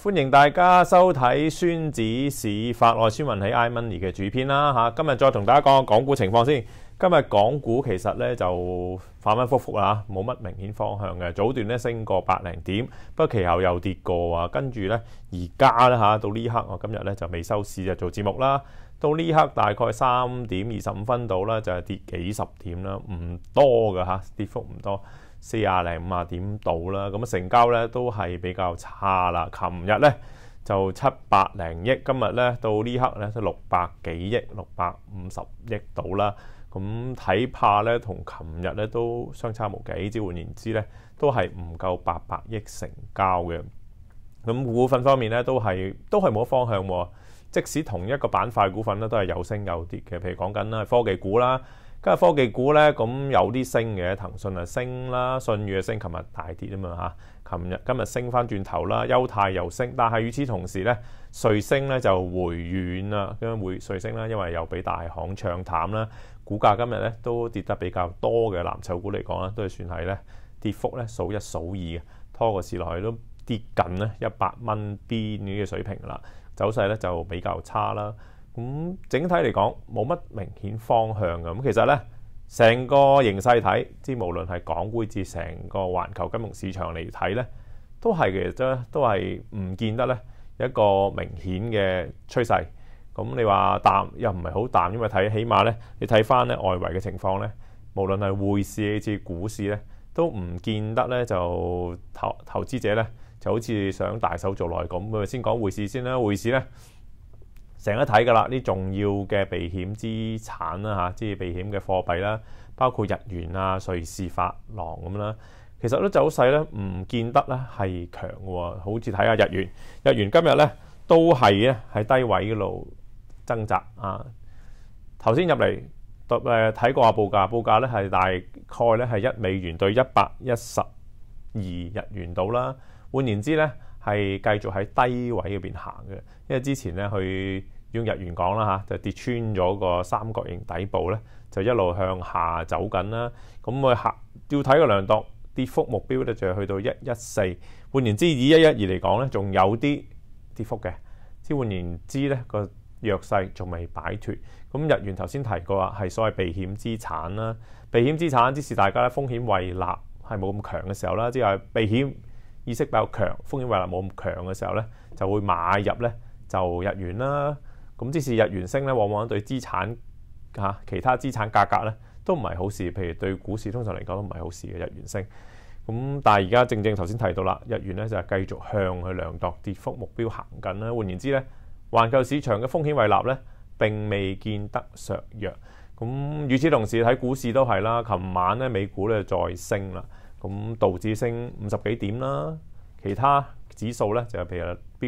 欢迎大家收睇《孙子市法外》，孫文喜 Imony 嘅主篇啦今日再同大家讲下港股情况先。今日港股其实咧就反反覆覆啊，冇乜明显方向嘅。早段咧升过百零点，不过其后又跌过啊。跟住咧而家咧嚇，到呢刻我今日咧就未收市就做节目啦。到呢刻大概三点二十五分到啦，就系跌几十点啦，唔多嘅嚇，跌幅唔多。四廿零五啊點到啦，咁啊成交咧都係比較差啦。琴日咧就七百零億，今日咧到呢刻咧都六百幾億，六百五十億到啦。咁睇怕咧同琴日咧都相差無幾。即換言之咧，都係唔夠八百億成交嘅。咁股份方面咧都係都係冇方向喎。即使同一個板塊股份咧都係有升有跌嘅，譬如講緊啦科技股啦。今日科技股咧，咁有啲升嘅，騰訊啊升啦，信譽啊升，琴日大跌啊嘛嚇，琴日今日升翻轉頭啦，優泰又升，但係與此同時咧，瑞星咧就回軟啦，咁樣瑞星啦，因為又俾大行唱淡啦，股價今日咧都跌得比較多嘅藍籌股嚟講啦，都係算係咧跌幅咧數一數二嘅，拖個市落去都跌近咧一百蚊邊呢個水平啦，走勢咧就比較差啦。咁整體嚟講冇乜明顯方向㗎，咁其實咧成個形勢睇，即無論係港股至成個全球金融市場嚟睇咧，都係其實都係唔見得咧一個明顯嘅趨勢。咁你話淡又唔係好淡，因為睇起碼咧，你睇翻咧外圍嘅情況咧，無論係匯市至股市咧，都唔見得咧就投投資者咧就好似想大手做來咁。咁先講匯市先啦，匯市咧。成日睇噶啦，啲重要嘅避險資產啦即係避險嘅貨幣啦，包括日元啊、瑞士法郎咁啦。其實都走勢咧，唔見得咧係強嘅喎。好似睇下日元，日元今日咧都係咧喺低位度掙扎啊。頭先入嚟睇過下報價，報價咧係大概咧係一美元對一百一十二日元到啦。換言之咧。係繼續喺低位嗰邊行嘅，因為之前咧佢用日元講啦嚇，就跌穿咗個三角形底部咧，就一路向下走緊啦。咁佢下要睇個量度，跌幅目標咧就係去到一一四，換言之，以一一二嚟講咧，仲有啲跌幅嘅。即換言之咧，個弱勢仲未擺脱。咁日元頭先提過係所謂避險資產啦，避險資產即是大家咧風險為立係冇咁強嘅時候啦，即係避險。意識比較強，風險位立冇咁強嘅時候咧，就會買入咧就日元啦。咁即使日元升咧，往往對資產嚇其他資產價格咧都唔係好事。譬如對股市通常嚟講都唔係好事嘅日元升。咁但係而家正正頭先提到啦，日元咧就繼續向佢量度跌幅目標行緊啦。換言之咧，環球市場嘅風險位立咧並未見得削弱。咁與此同時，睇股市都係啦，琴晚咧美股咧再升啦。咁導致升五十幾點啦，其他指數咧就係譬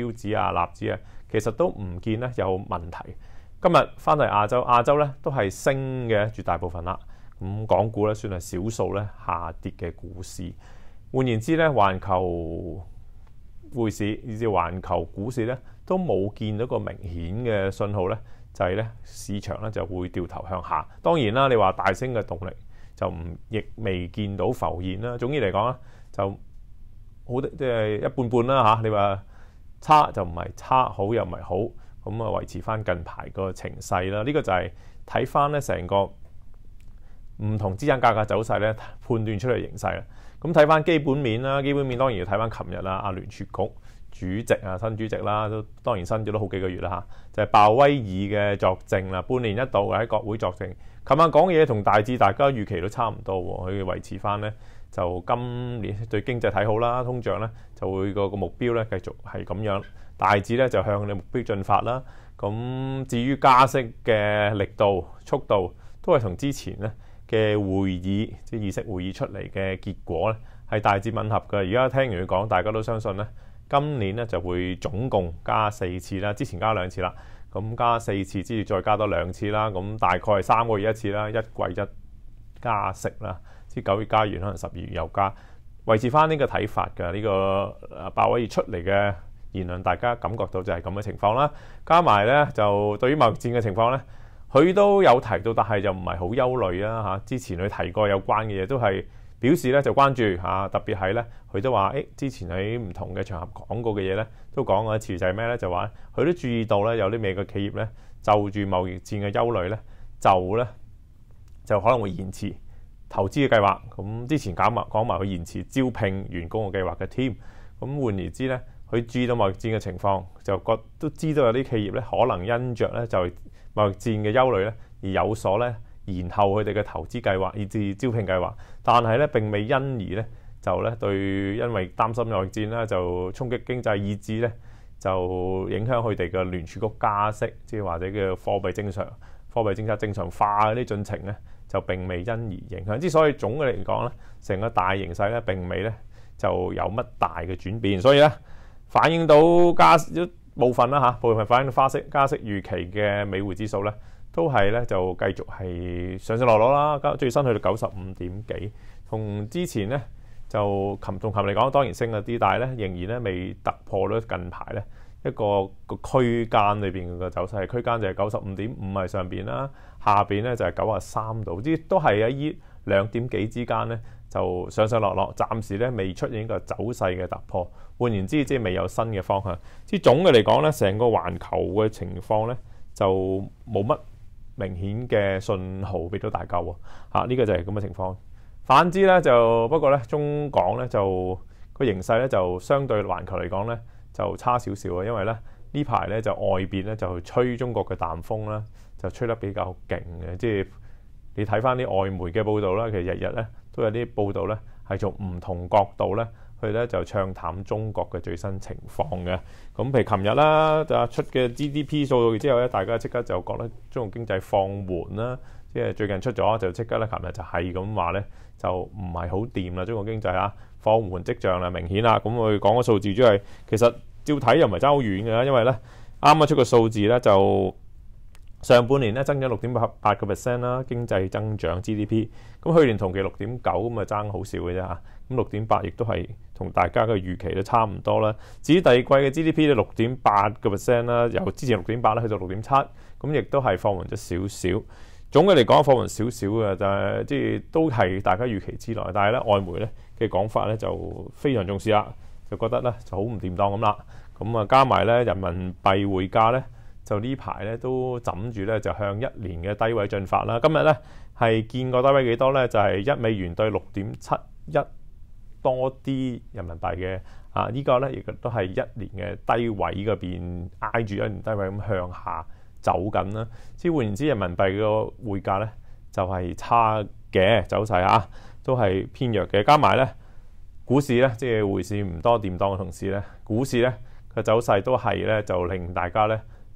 如標指啊、納指啊，其實都唔見咧有問題。今日翻嚟亞洲，亞洲咧都係升嘅絕大部分啦。咁港股咧算係少數咧下跌嘅股市。換言之咧，全球股市以至全球股市咧都冇見到個明顯嘅信號咧，就係咧市場咧就會掉頭向下。當然啦，你話大升嘅動力。就唔亦未見到浮現啦。總之嚟講就好即係一半半啦嚇。你話差就唔係差，好又唔係好，咁啊維持翻近排個情勢啦。呢個就係睇翻咧成個唔同資產價格走勢咧，判斷出嚟形勢啦。咁睇翻基本面啦，基本面當然要睇翻琴日啦，阿聯儲局。主席啊，新主席啦，都當然新咗都好幾個月啦嚇。就係鮑威爾嘅作證啦，半年一度喺國會作證。琴晚講嘢同大致大家預期都差唔多，佢維持翻咧就今年對經濟睇好啦，通脹咧就會個個目標咧繼續係咁樣，大致咧就向你目標進發啦。咁至於加息嘅力度、速度都係同之前咧嘅會議即意識息會議出嚟嘅結果咧係大致吻合嘅。而家聽完佢講，大家都相信咧。今年咧就會總共加四次啦，之前加兩次啦，咁加四次之餘再加多兩次啦，咁大概三個月一次啦，一季一加息啦，即九月加完可能十二月又加，維持翻呢個睇法㗎，呢個鮑威爾出嚟嘅言論，大家感覺到就係咁嘅情況啦。加埋咧就對於貿戰嘅情況咧，佢都有提到，但係就唔係好憂慮啦之前佢提過有關嘅嘢都係。表示咧就關注嚇，特別係咧，佢都話：，誒之前喺唔同嘅場合講過嘅嘢咧，都講一次就係咩咧？就話佢都注意到咧，有啲美國企業咧就住貿易戰嘅憂慮咧，就咧就可能會延遲投資嘅計劃。咁之前減埋講埋佢延遲招聘員工嘅計劃嘅添。咁換言之咧，佢注意到貿易戰嘅情況，就覺都知道有啲企業咧可能因着咧就貿易戰嘅憂慮咧而有所咧。然後佢哋嘅投資計劃，以至招聘計劃，但係咧並未因而咧就咧對，因為擔心內戰啦，就衝擊經濟，以至咧就影響佢哋嘅聯儲局加息，即係或者叫貨幣正常貨幣政策正常化嗰啲進程咧，就並未因而影響。之所以總嘅嚟講咧，成個大形勢咧並未咧就有乜大嘅轉變，所以咧反映到加部分啦嚇，部分反映到加息加息預期嘅美匯指數咧。都係咧，就繼續係上上落落啦。最新去到九十五點幾，同之前咧就同琴日嚟講，當然升咗啲，但係咧仍然咧未突破咧近排咧一個個區間裏邊個走勢，區間就係九十五點五係上邊啦，下邊咧就係九啊三度，啲都係喺依兩點幾之間咧就上上落落，暫時咧未出現個走勢嘅突破。換言之，即係未有新嘅方向。之總嘅嚟講咧，成個環球嘅情況咧就冇乜。明顯嘅信號俾到大家喎，嚇呢個就係咁嘅情況。反之咧，就不過咧，中港咧就個形勢咧就相對環球嚟講咧就差少少啊，因為咧呢排咧就外邊咧就吹中國嘅淡風啦，就吹得比較勁嘅。即係你睇翻啲外媒嘅報道啦，其實日日咧都有啲報道咧係從唔同角度咧。佢咧就暢談中國嘅最新情況嘅，咁譬如琴日啦，就出嘅 GDP 數據之後咧，大家即刻就覺得中國經濟放緩啦，即係最近出咗就即刻咧，琴日就係咁話咧，就唔係好掂啦，中國經濟啊放緩跡象啦明顯啦，咁佢講個數字即係其實照睇又唔係爭好遠嘅啦，因為咧啱啱出個數字咧就。上半年咧增長六點八八個 percent 啦，經濟增長 GDP。咁去年同期六點九，咁啊爭好少嘅啫嚇。咁六點八亦都係同大家嘅預期都差唔多啦。至於第二季嘅 GDP 咧六點八個 percent 啦，由之前六點八咧去到六點七，咁亦都係放緩咗少少。總嘅嚟講放緩少少嘅，就係即係都係大家預期之內。但係咧外匯咧嘅講法咧就非常重視啦，就覺得咧就好唔掂當咁啦。咁啊加埋咧人民幣匯價咧。就呢排咧都枕住咧，就向一年嘅低位進發啦。今日咧係見個低位幾多咧？就係一美元對六點七一多啲人民幣嘅啊！依個咧亦都係一年嘅低位嗰邊挨住一年低位咁向下走緊啦。即換言之，人民幣個匯價咧就係差嘅走勢啊，都係偏弱嘅。加埋咧股市咧，即係匯市唔多掂當嘅同時咧，股市咧嘅走勢都係咧就令大家咧。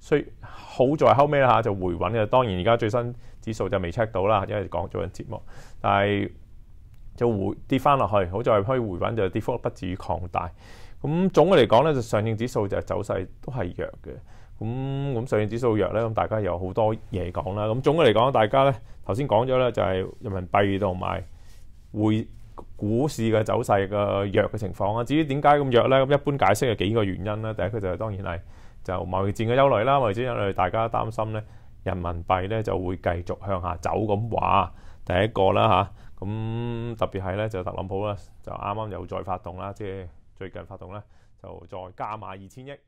所以好在後尾啦就回穩嘅，當然而家最新指數就未 check 到啦，因為講做緊節目，但係就回跌翻落去，好在可以回穩，就跌幅不至於擴大。咁總嘅嚟講咧，就上證指數就走勢都係弱嘅。咁咁上證指數弱咧，咁大家有好多嘢講啦。咁總嘅嚟講，大家咧頭先講咗咧，就係人民幣同埋匯股市嘅走勢嘅弱嘅情況啊。至於點解咁弱咧？咁一般解釋有幾個原因啦。第一，佢就當然係。就贸易战嘅憂慮啦，或者憂慮大家擔心咧，人民幣咧就會繼續向下走咁話，第一個啦嚇，咁特別係咧就特朗普啦，就啱啱又再發動啦，即係最近發動咧，就再加碼二千億。